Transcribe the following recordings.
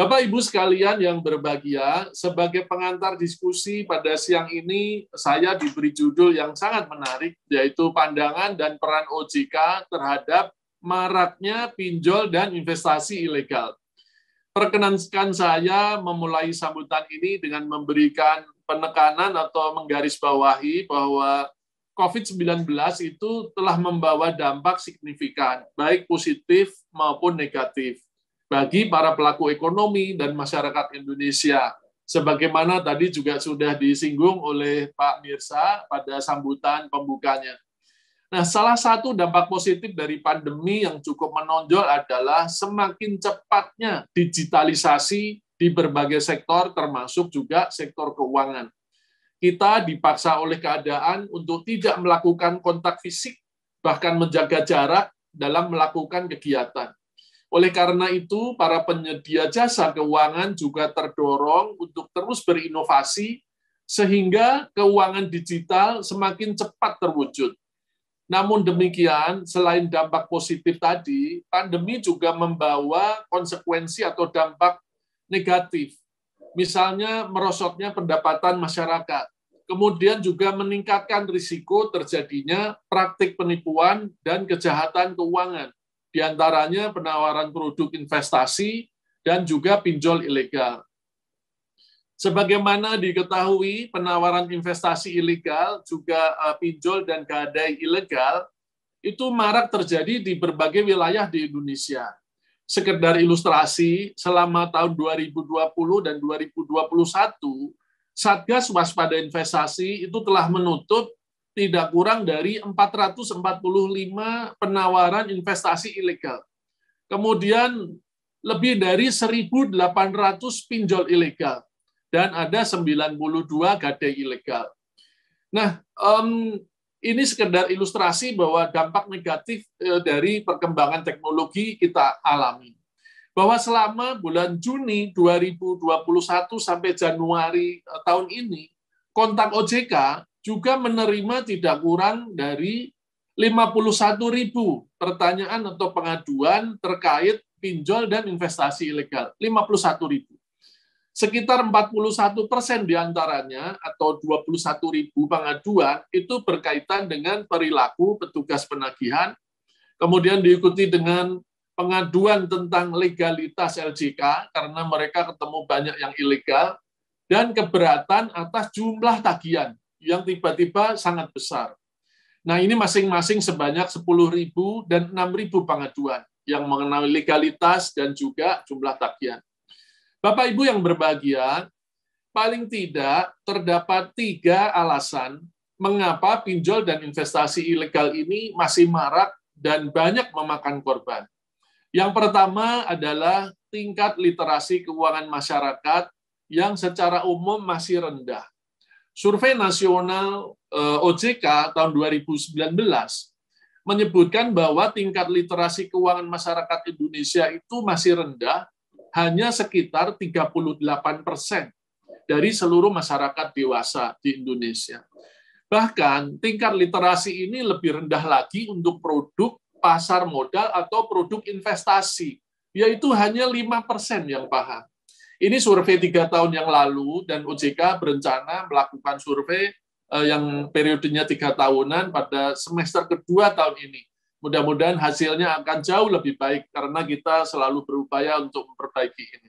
Bapak Ibu sekalian yang berbahagia, sebagai pengantar diskusi pada siang ini saya diberi judul yang sangat menarik yaitu pandangan dan peran OJK terhadap maraknya pinjol dan investasi ilegal. Perkenankan saya memulai sambutan ini dengan memberikan penekanan atau menggarisbawahi bahwa COVID-19 itu telah membawa dampak signifikan, baik positif maupun negatif bagi para pelaku ekonomi dan masyarakat Indonesia. Sebagaimana tadi juga sudah disinggung oleh Pak Mirsa pada sambutan pembukanya. Nah, salah satu dampak positif dari pandemi yang cukup menonjol adalah semakin cepatnya digitalisasi di berbagai sektor, termasuk juga sektor keuangan. Kita dipaksa oleh keadaan untuk tidak melakukan kontak fisik, bahkan menjaga jarak dalam melakukan kegiatan oleh karena itu, para penyedia jasa keuangan juga terdorong untuk terus berinovasi sehingga keuangan digital semakin cepat terwujud. Namun demikian, selain dampak positif tadi, pandemi juga membawa konsekuensi atau dampak negatif. Misalnya merosotnya pendapatan masyarakat, kemudian juga meningkatkan risiko terjadinya praktik penipuan dan kejahatan keuangan di antaranya penawaran produk investasi dan juga pinjol ilegal. Sebagaimana diketahui, penawaran investasi ilegal, juga eh, pinjol dan gadai ilegal, itu marak terjadi di berbagai wilayah di Indonesia. Sekedar ilustrasi, selama tahun 2020 dan 2021, Satgas Waspada Investasi itu telah menutup tidak kurang dari 445 penawaran investasi ilegal. Kemudian lebih dari 1.800 pinjol ilegal dan ada 92 gadai ilegal. Nah, um, ini sekedar ilustrasi bahwa dampak negatif eh, dari perkembangan teknologi kita alami. Bahwa selama bulan Juni 2021 sampai Januari eh, tahun ini, kontak OJK juga menerima tidak kurang dari 51 ribu pertanyaan atau pengaduan terkait pinjol dan investasi ilegal. 51 ribu. Sekitar 41 persen diantaranya atau 21 ribu pengaduan itu berkaitan dengan perilaku petugas penagihan, kemudian diikuti dengan pengaduan tentang legalitas LJK karena mereka ketemu banyak yang ilegal, dan keberatan atas jumlah tagihan yang tiba-tiba sangat besar. Nah, ini masing-masing sebanyak 10.000 dan 6.000 pengaduan yang mengenai legalitas dan juga jumlah tagihan. Bapak Ibu yang berbahagia, paling tidak terdapat tiga alasan mengapa pinjol dan investasi ilegal ini masih marak dan banyak memakan korban. Yang pertama adalah tingkat literasi keuangan masyarakat yang secara umum masih rendah. Survei Nasional eh, OJK tahun 2019 menyebutkan bahwa tingkat literasi keuangan masyarakat Indonesia itu masih rendah, hanya sekitar 38 persen dari seluruh masyarakat dewasa di Indonesia. Bahkan tingkat literasi ini lebih rendah lagi untuk produk pasar modal atau produk investasi, yaitu hanya lima persen yang paham. Ini survei tiga tahun yang lalu dan OJK berencana melakukan survei eh, yang periodenya tiga tahunan pada semester kedua tahun ini. Mudah-mudahan hasilnya akan jauh lebih baik karena kita selalu berupaya untuk memperbaiki ini.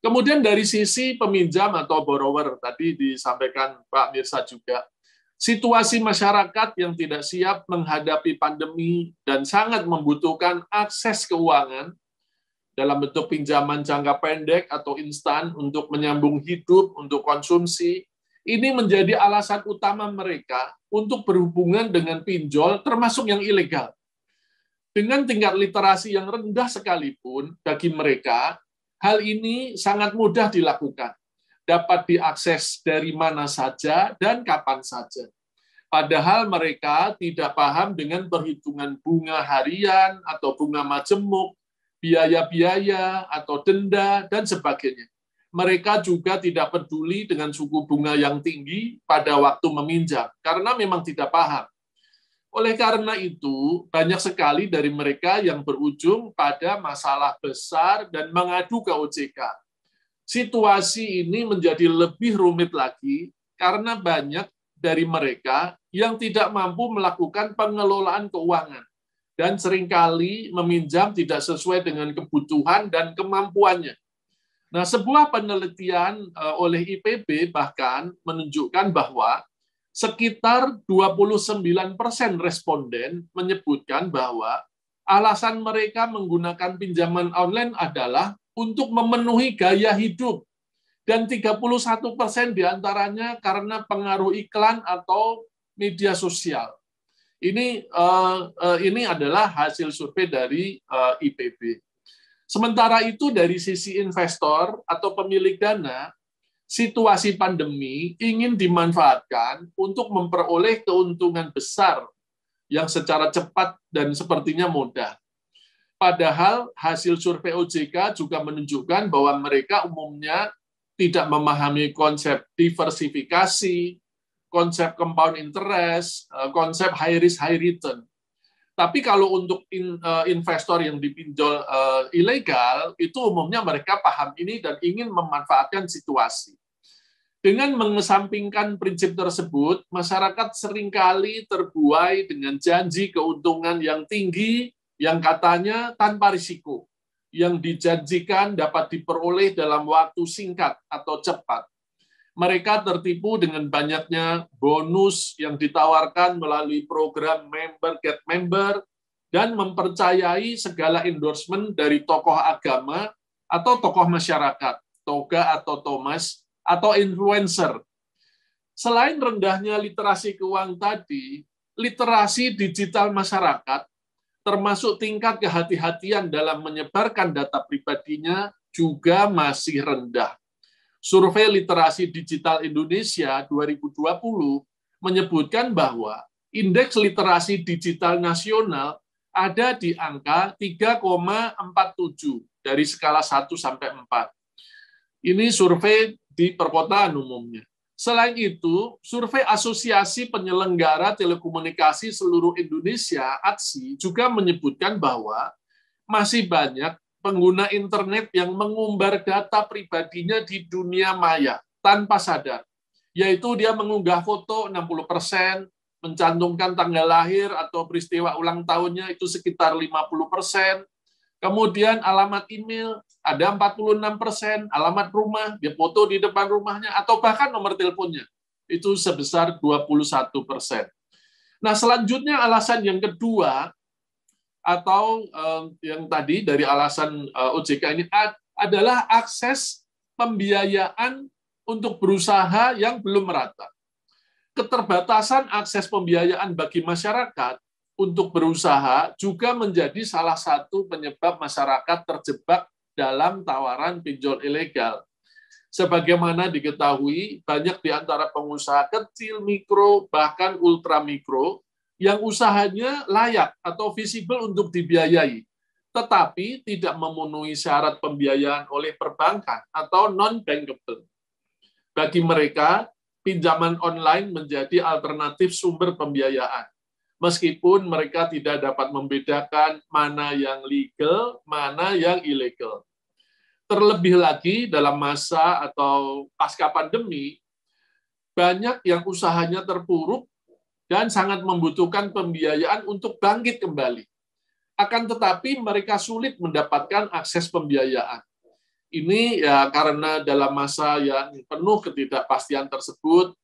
Kemudian dari sisi peminjam atau borrower tadi disampaikan Pak Mirsa juga, situasi masyarakat yang tidak siap menghadapi pandemi dan sangat membutuhkan akses keuangan dalam bentuk pinjaman jangka pendek atau instan untuk menyambung hidup, untuk konsumsi, ini menjadi alasan utama mereka untuk berhubungan dengan pinjol, termasuk yang ilegal. Dengan tingkat literasi yang rendah sekalipun bagi mereka, hal ini sangat mudah dilakukan. Dapat diakses dari mana saja dan kapan saja. Padahal mereka tidak paham dengan perhitungan bunga harian atau bunga majemuk biaya-biaya atau denda, dan sebagainya. Mereka juga tidak peduli dengan suku bunga yang tinggi pada waktu meminjam, karena memang tidak paham. Oleh karena itu, banyak sekali dari mereka yang berujung pada masalah besar dan mengadu ke OJK. Situasi ini menjadi lebih rumit lagi karena banyak dari mereka yang tidak mampu melakukan pengelolaan keuangan dan seringkali meminjam tidak sesuai dengan kebutuhan dan kemampuannya. Nah, sebuah penelitian eh, oleh IPB bahkan menunjukkan bahwa sekitar 29% responden menyebutkan bahwa alasan mereka menggunakan pinjaman online adalah untuk memenuhi gaya hidup dan 31% diantaranya karena pengaruh iklan atau media sosial. Ini uh, uh, ini adalah hasil survei dari uh, eh, IPB. Sementara itu dari sisi investor atau pemilik dana, situasi pandemi ingin dimanfaatkan untuk memperoleh keuntungan besar yang secara cepat dan sepertinya mudah. Padahal hasil survei OJK juga menunjukkan bahwa mereka umumnya tidak memahami konsep diversifikasi, konsep compound interest, eh, konsep high risk high return. Tapi kalau untuk eh, investor yang dipinjol eh, ilegal, itu umumnya mereka paham ini dan ingin memanfaatkan situasi. Dengan mengesampingkan prinsip tersebut, masyarakat seringkali terbuai dengan janji keuntungan yang tinggi yang katanya tanpa risiko, yang dijanjikan dapat diperoleh dalam waktu singkat atau cepat mereka tertipu dengan banyaknya bonus yang ditawarkan melalui program member get member dan mempercayai segala endorsement dari tokoh agama atau tokoh masyarakat, toga atau Thomas atau influencer. Selain rendahnya literasi keuangan tadi, literasi digital masyarakat termasuk tingkat kehati-hatian dalam menyebarkan data pribadinya juga masih rendah survei literasi digital Indonesia 2020 menyebutkan bahwa indeks literasi digital nasional ada di angka 3,47 dari skala 1 sampai 4. Ini survei di perkotaan umumnya. Selain itu, survei Asosiasi Penyelenggara Telekomunikasi Seluruh Indonesia, ATSI, juga menyebutkan bahwa masih banyak pengguna internet yang mengumbar data pribadinya di dunia maya tanpa sadar. Yaitu dia mengunggah foto 60 persen, mencantumkan tanggal lahir atau peristiwa ulang tahunnya itu sekitar 50 persen. Kemudian alamat email ada 46 persen, alamat rumah, dia foto di depan rumahnya, atau bahkan nomor teleponnya. Itu sebesar 21 persen. Nah, selanjutnya alasan yang kedua, atau yang tadi dari alasan eh, OJK ini adalah akses pembiayaan untuk berusaha yang belum merata. Keterbatasan akses pembiayaan bagi masyarakat untuk berusaha juga menjadi salah satu penyebab masyarakat terjebak dalam tawaran pinjol ilegal. Sebagaimana diketahui, banyak di antara pengusaha kecil, mikro, bahkan ultramikro yang usahanya layak atau visible untuk dibiayai, tetapi tidak memenuhi syarat pembiayaan oleh perbankan atau non-bankable. Bagi mereka, pinjaman online menjadi alternatif sumber pembiayaan, meskipun mereka tidak dapat membedakan mana yang legal, mana yang ilegal. Terlebih lagi dalam masa atau pasca pandemi, banyak yang usahanya terpuruk dan sangat membutuhkan pembiayaan untuk bangkit kembali. Akan tetapi mereka sulit mendapatkan akses pembiayaan. Ini ya karena dalam masa yang penuh ketidakpastian tersebut,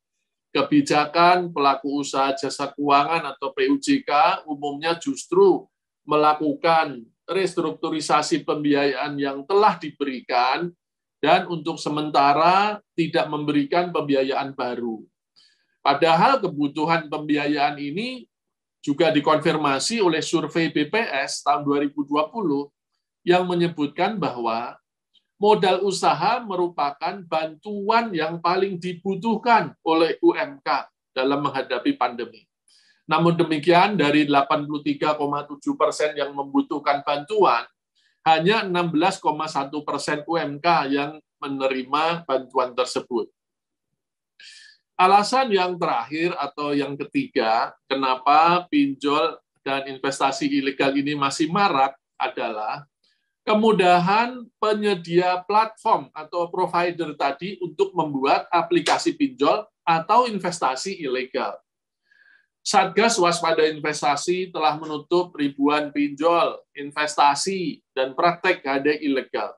kebijakan pelaku usaha jasa keuangan atau PUJK umumnya justru melakukan restrukturisasi pembiayaan yang telah diberikan dan untuk sementara tidak memberikan pembiayaan baru. Padahal kebutuhan pembiayaan ini juga dikonfirmasi oleh survei BPS tahun 2020 yang menyebutkan bahwa modal usaha merupakan bantuan yang paling dibutuhkan oleh UMK dalam menghadapi pandemi. Namun demikian, dari 83,7 persen yang membutuhkan bantuan, hanya 16,1 persen UMK yang menerima bantuan tersebut. Alasan yang terakhir atau yang ketiga, kenapa pinjol dan investasi ilegal ini masih marak adalah kemudahan penyedia platform atau provider tadi untuk membuat aplikasi pinjol atau investasi ilegal. Satgas Waspada Investasi telah menutup ribuan pinjol, investasi, dan praktek gade ilegal.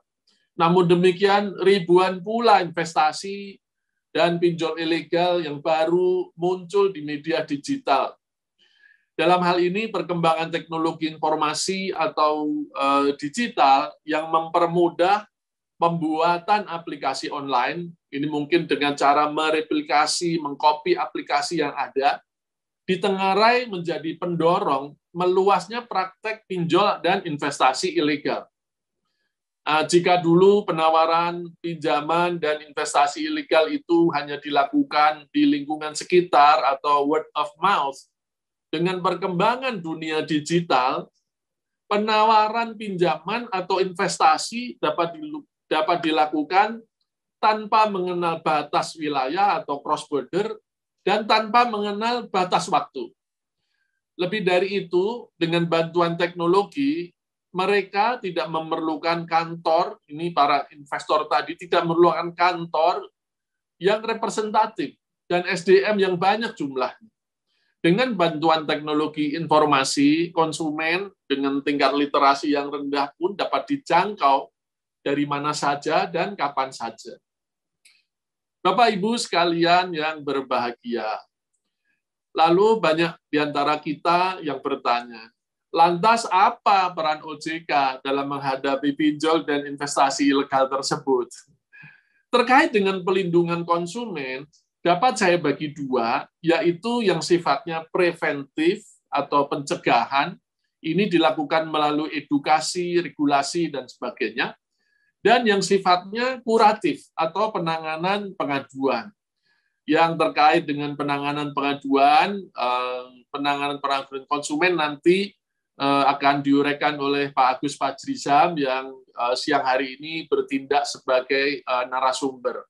Namun demikian, ribuan pula investasi dan pinjol ilegal yang baru muncul di media digital. Dalam hal ini, perkembangan teknologi informasi atau e, digital yang mempermudah pembuatan aplikasi online, ini mungkin dengan cara mereplikasi, mengcopy aplikasi yang ada, ditengarai menjadi pendorong meluasnya praktek pinjol dan investasi ilegal. Ah, jika dulu penawaran pinjaman dan investasi ilegal itu hanya dilakukan di lingkungan sekitar atau word of mouth, dengan perkembangan dunia digital, penawaran pinjaman atau investasi dapat dapat dilakukan tanpa mengenal batas wilayah atau cross border dan tanpa mengenal batas waktu. Lebih dari itu, dengan bantuan teknologi, mereka tidak memerlukan kantor, ini para investor tadi tidak memerlukan kantor yang representatif dan SDM yang banyak jumlahnya. Dengan bantuan teknologi informasi, konsumen dengan tingkat literasi yang rendah pun dapat dijangkau dari mana saja dan kapan saja. Bapak Ibu sekalian yang berbahagia. Lalu banyak di antara kita yang bertanya, Lantas apa peran OJK dalam menghadapi pinjol dan investasi ilegal tersebut? Terkait dengan pelindungan konsumen, dapat saya bagi dua, yaitu yang sifatnya preventif atau pencegahan, ini dilakukan melalui edukasi, regulasi, dan sebagainya, dan yang sifatnya kuratif atau penanganan pengaduan yang terkait dengan penanganan pengaduan, eh, penanganan pengaduan konsumen nanti Eh, akan diurekan oleh Pak Agus Pajrizam yang eh, siang hari ini bertindak sebagai eh, narasumber.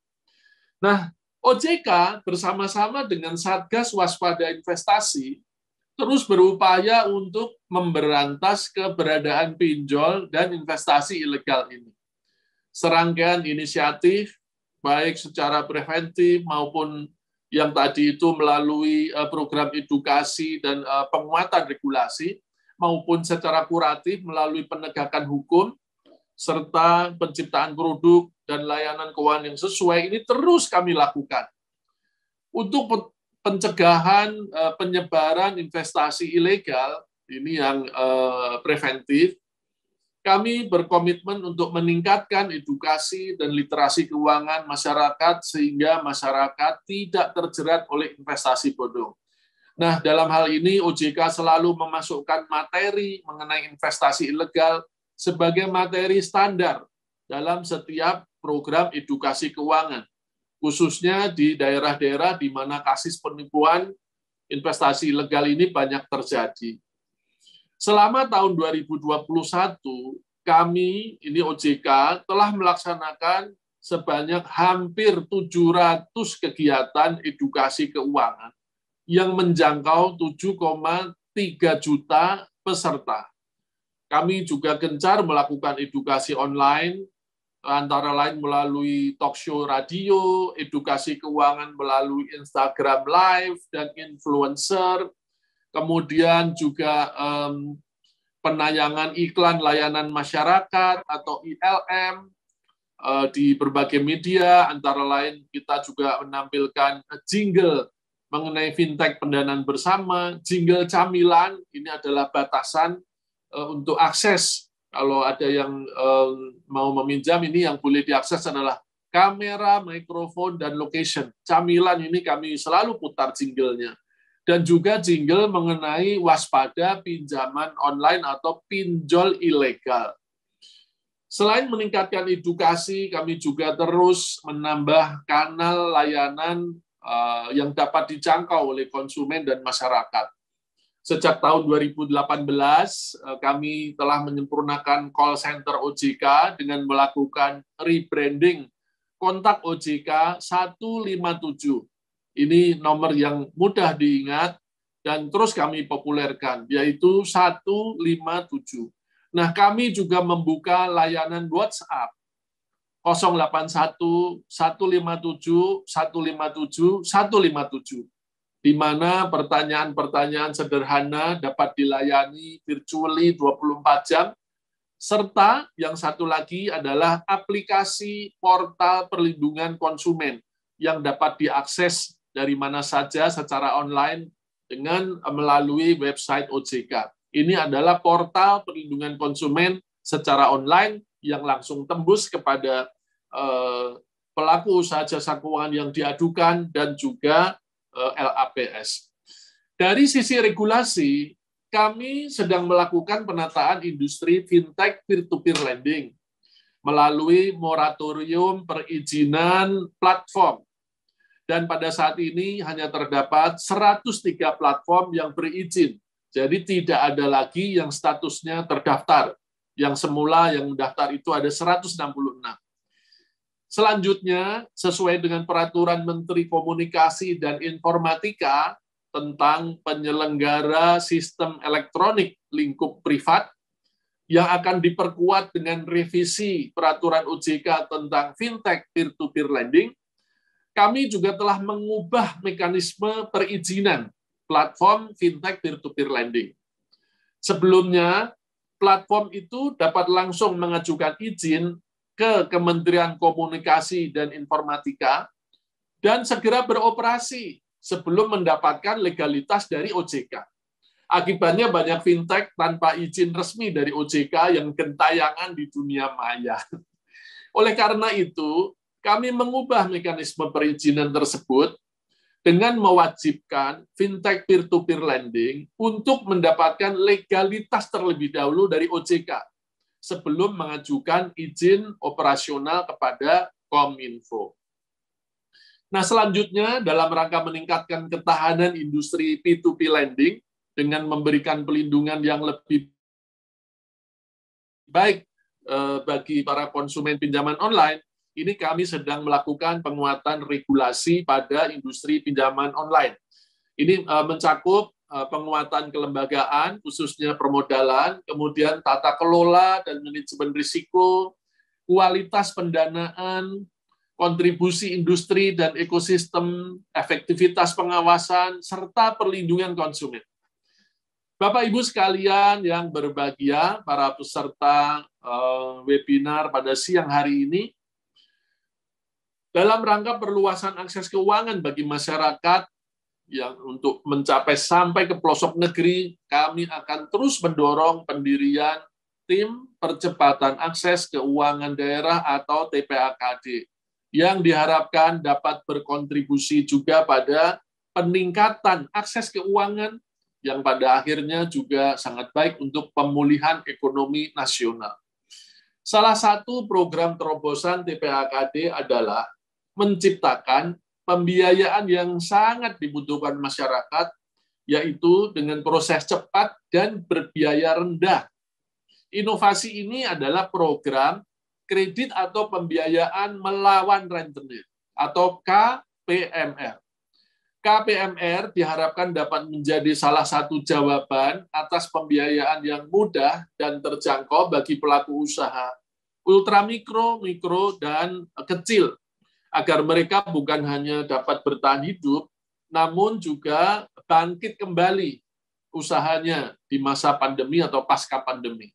Nah, OJK bersama-sama dengan Satgas Waspada Investasi terus berupaya untuk memberantas keberadaan pinjol dan investasi ilegal ini. Serangkaian inisiatif, baik secara preventif maupun yang tadi itu melalui program edukasi dan penguatan regulasi, maupun secara kuratif melalui penegakan hukum serta penciptaan produk dan layanan keuangan yang sesuai ini terus kami lakukan untuk pencegahan eh, penyebaran investasi ilegal ini yang eh, preventif kami berkomitmen untuk meningkatkan edukasi dan literasi keuangan masyarakat sehingga masyarakat tidak terjerat oleh investasi bodong. Nah, dalam hal ini OJK selalu memasukkan materi mengenai investasi ilegal sebagai materi standar dalam setiap program edukasi keuangan, khususnya di daerah-daerah di mana kasus penipuan investasi ilegal ini banyak terjadi. Selama tahun 2021, kami, ini OJK, telah melaksanakan sebanyak hampir 700 kegiatan edukasi keuangan yang menjangkau 7,3 juta peserta. Kami juga gencar melakukan edukasi online, antara lain melalui talk show radio, edukasi keuangan melalui Instagram Live dan influencer, kemudian juga um, penayangan iklan layanan masyarakat atau ILM, eh, di berbagai media, antara lain kita juga menampilkan jingle mengenai fintech pendanaan bersama, jingle camilan, ini adalah batasan eh, untuk akses. Kalau ada yang eh, mau meminjam, ini yang boleh diakses adalah kamera, mikrofon, dan location. Camilan ini kami selalu putar jinglenya. Dan juga jingle mengenai waspada pinjaman online atau pinjol ilegal. Selain meningkatkan edukasi, kami juga terus menambah kanal layanan Eh, yang dapat dijangkau oleh konsumen dan masyarakat. Sejak tahun 2018, eh, kami telah menyempurnakan call center OJK dengan melakukan rebranding kontak OJK 157. Ini nomor yang mudah diingat dan terus kami populerkan, yaitu 157. Nah, kami juga membuka layanan WhatsApp 081 157 157 157 di mana pertanyaan-pertanyaan sederhana dapat dilayani virtually 24 jam serta yang satu lagi adalah aplikasi portal perlindungan konsumen yang dapat diakses dari mana saja secara online dengan melalui website OJK. Ini adalah portal perlindungan konsumen secara online yang langsung tembus kepada eh, pelaku usaha jasa keuangan yang diadukan dan juga eh, LAPS. Dari sisi regulasi, kami sedang melakukan penataan industri fintech peer-to-peer lending melalui moratorium perizinan platform. Dan pada saat ini hanya terdapat 103 platform yang berizin. Jadi tidak ada lagi yang statusnya terdaftar. Yang semula yang mendaftar itu ada 166. Selanjutnya, sesuai dengan peraturan Menteri Komunikasi dan Informatika tentang penyelenggara sistem elektronik lingkup privat yang akan diperkuat dengan revisi peraturan UJK tentang fintech peer-to-peer lending, kami juga telah mengubah mekanisme perizinan platform fintech peer-to-peer lending. Sebelumnya, platform itu dapat langsung mengajukan izin ke Kementerian Komunikasi dan Informatika dan segera beroperasi sebelum mendapatkan legalitas dari OJK. Akibatnya banyak fintech tanpa izin resmi dari OJK yang gentayangan di dunia maya. Oleh karena itu, kami mengubah mekanisme perizinan tersebut dengan mewajibkan fintech peer-to-peer lending untuk mendapatkan legalitas terlebih dahulu dari OJK sebelum mengajukan izin operasional kepada Kominfo. Nah, selanjutnya dalam rangka meningkatkan ketahanan industri P2P lending dengan memberikan pelindungan yang lebih baik eh, bagi para konsumen pinjaman online, ini kami sedang melakukan penguatan regulasi pada industri pinjaman online. Ini e, mencakup e, penguatan kelembagaan, khususnya permodalan, kemudian tata kelola dan manajemen risiko, kualitas pendanaan, kontribusi industri dan ekosistem, efektivitas pengawasan, serta perlindungan konsumen. Bapak Ibu sekalian yang berbahagia, para peserta e, webinar pada siang hari ini, dalam rangka perluasan akses keuangan bagi masyarakat yang untuk mencapai sampai ke pelosok negeri, kami akan terus mendorong pendirian tim percepatan akses keuangan daerah atau TPAKD yang diharapkan dapat berkontribusi juga pada peningkatan akses keuangan yang pada akhirnya juga sangat baik untuk pemulihan ekonomi nasional. Salah satu program terobosan TPAKD adalah menciptakan pembiayaan yang sangat dibutuhkan masyarakat, yaitu dengan proses cepat dan berbiaya rendah. Inovasi ini adalah program kredit atau pembiayaan melawan rentenir atau KPMR. KPMR diharapkan dapat menjadi salah satu jawaban atas pembiayaan yang mudah dan terjangkau bagi pelaku usaha ultramikro, mikro, dan kecil agar mereka bukan hanya dapat bertahan hidup, namun juga bangkit kembali usahanya di masa pandemi atau pasca pandemi.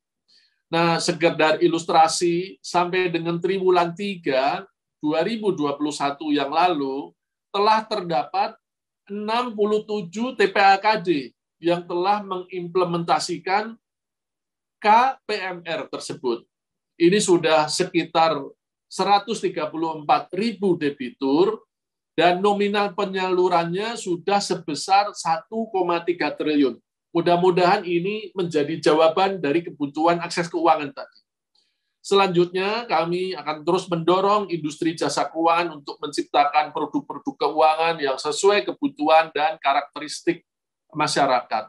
Nah, sekedar ilustrasi, sampai dengan triwulan 3 2021 yang lalu, telah terdapat 67 TPAKD yang telah mengimplementasikan KPMR tersebut. Ini sudah sekitar 134 ribu debitur dan nominal penyalurannya sudah sebesar 1,3 triliun. Mudah-mudahan ini menjadi jawaban dari kebutuhan akses keuangan tadi. Selanjutnya, kami akan terus mendorong industri jasa keuangan untuk menciptakan produk-produk keuangan yang sesuai kebutuhan dan karakteristik masyarakat.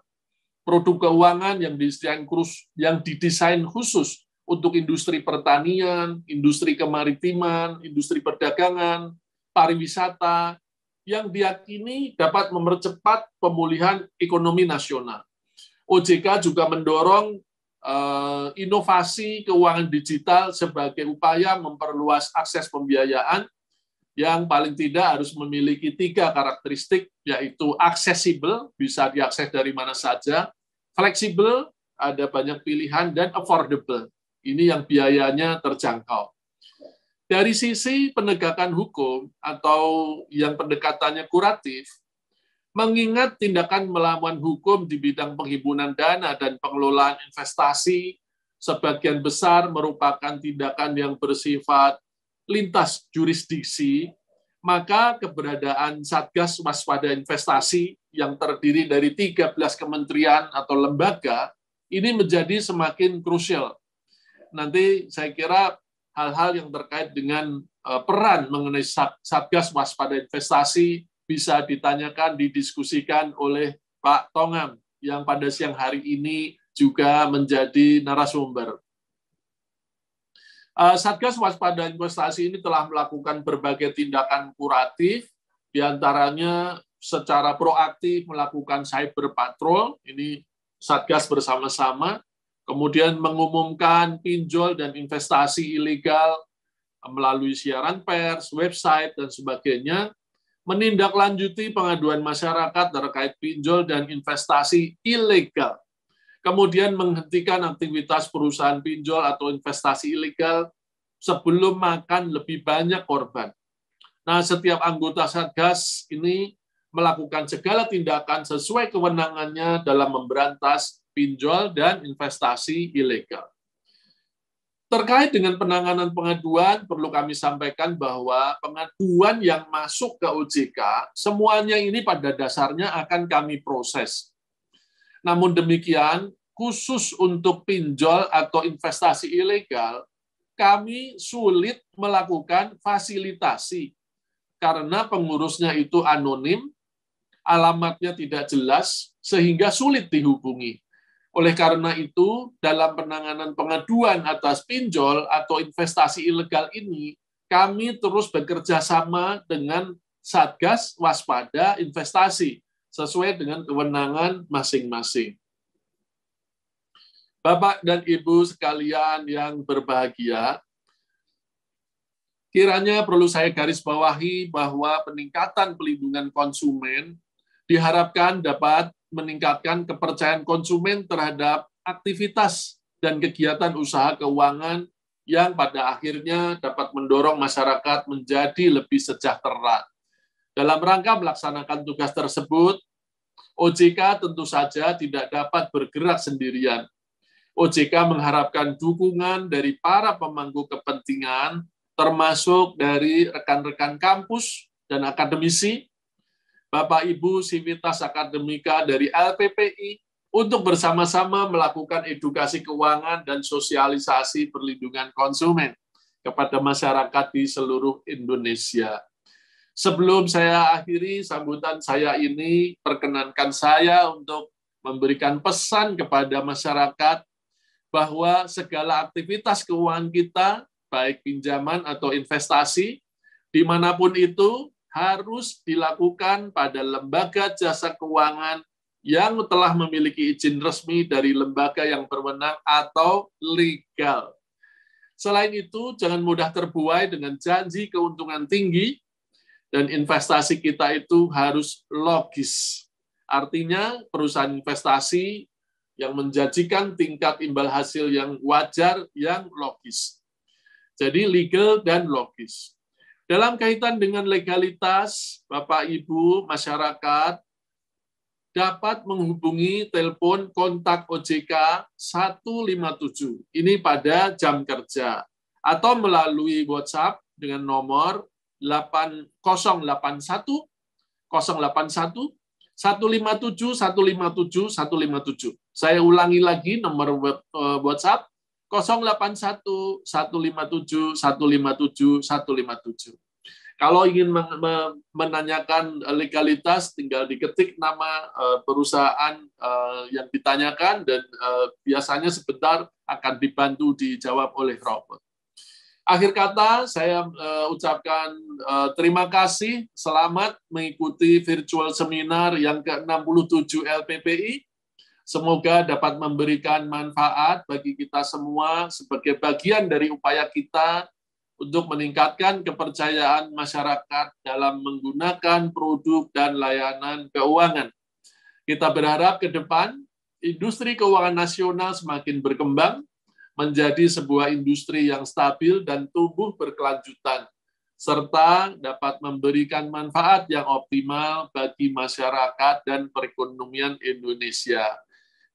Produk keuangan yang didesain, yang didesain khusus untuk industri pertanian, industri kemaritiman, industri perdagangan, pariwisata, yang diyakini dapat mempercepat pemulihan ekonomi nasional. OJK juga mendorong eh, inovasi keuangan digital sebagai upaya memperluas akses pembiayaan yang paling tidak harus memiliki tiga karakteristik, yaitu aksesibel, bisa diakses dari mana saja, fleksibel, ada banyak pilihan, dan affordable. Ini yang biayanya terjangkau. Dari sisi penegakan hukum atau yang pendekatannya kuratif, mengingat tindakan melawan hukum di bidang penghimpunan dana dan pengelolaan investasi sebagian besar merupakan tindakan yang bersifat lintas jurisdiksi, maka keberadaan Satgas Waspada Investasi yang terdiri dari 13 kementerian atau lembaga ini menjadi semakin krusial nanti saya kira hal-hal yang terkait dengan eh, peran mengenai Satgas Waspada Investasi bisa ditanyakan, didiskusikan oleh Pak Tongam yang pada siang hari ini juga menjadi narasumber. Eh, Satgas Waspada Investasi ini telah melakukan berbagai tindakan kuratif, diantaranya secara proaktif melakukan cyber patrol, ini Satgas bersama-sama, kemudian mengumumkan pinjol dan investasi ilegal melalui siaran pers, website, dan sebagainya, menindaklanjuti pengaduan masyarakat terkait pinjol dan investasi ilegal, kemudian menghentikan aktivitas perusahaan pinjol atau investasi ilegal sebelum makan lebih banyak korban. Nah, setiap anggota Satgas ini melakukan segala tindakan sesuai kewenangannya dalam memberantas pinjol, dan investasi ilegal. Terkait dengan penanganan pengaduan, perlu kami sampaikan bahwa pengaduan yang masuk ke OJK, semuanya ini pada dasarnya akan kami proses. Namun demikian, khusus untuk pinjol atau investasi ilegal, kami sulit melakukan fasilitasi karena pengurusnya itu anonim, alamatnya tidak jelas, sehingga sulit dihubungi. Oleh karena itu, dalam penanganan pengaduan atas pinjol atau investasi ilegal ini, kami terus bekerja sama dengan Satgas Waspada Investasi sesuai dengan kewenangan masing-masing. Bapak dan Ibu sekalian yang berbahagia, kiranya perlu saya garis bawahi bahwa peningkatan pelindungan konsumen diharapkan dapat meningkatkan kepercayaan konsumen terhadap aktivitas dan kegiatan usaha keuangan yang pada akhirnya dapat mendorong masyarakat menjadi lebih sejahtera. Dalam rangka melaksanakan tugas tersebut, OJK tentu saja tidak dapat bergerak sendirian. OJK mengharapkan dukungan dari para pemangku kepentingan, termasuk dari rekan-rekan kampus dan akademisi, Bapak Ibu Sivitas Akademika dari LPPI untuk bersama-sama melakukan edukasi keuangan dan sosialisasi perlindungan konsumen kepada masyarakat di seluruh Indonesia. Sebelum saya akhiri sambutan saya ini, perkenankan saya untuk memberikan pesan kepada masyarakat bahwa segala aktivitas keuangan kita, baik pinjaman atau investasi, dimanapun itu, harus dilakukan pada lembaga jasa keuangan yang telah memiliki izin resmi dari lembaga yang berwenang atau legal. Selain itu, jangan mudah terbuai dengan janji keuntungan tinggi dan investasi kita itu harus logis. Artinya, perusahaan investasi yang menjanjikan tingkat imbal hasil yang wajar, yang logis. Jadi legal dan logis. Dalam kaitan dengan legalitas, Bapak Ibu, masyarakat dapat menghubungi telepon kontak OJK 157. Ini pada jam kerja atau melalui WhatsApp dengan nomor 8081 081 157 157 157. Saya ulangi lagi nomor eh, WhatsApp 081 157 157 157. Kalau ingin menanyakan eh, legalitas, tinggal diketik nama eh, perusahaan eh, yang ditanyakan dan biasanya sebentar akan dibantu dijawab oleh robot. Akhir kata, saya ucapkan terima kasih, selamat mengikuti virtual seminar yang ke-67 LPPI Semoga dapat memberikan manfaat bagi kita semua sebagai bagian dari upaya kita untuk meningkatkan kepercayaan masyarakat dalam menggunakan produk dan layanan keuangan. Kita berharap ke depan industri keuangan nasional semakin berkembang menjadi sebuah industri yang stabil dan tumbuh berkelanjutan serta dapat memberikan manfaat yang optimal bagi masyarakat dan perekonomian Indonesia.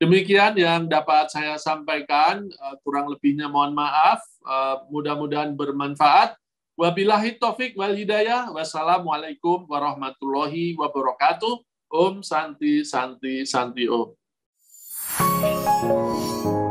Demikian yang dapat saya sampaikan, eh, kurang lebihnya mohon maaf. Eh, mudah-mudahan bermanfaat. Wabillahi taufik wal hidayah. Wassalamualaikum warahmatullahi wabarakatuh. Om Santi Santi Santi Om.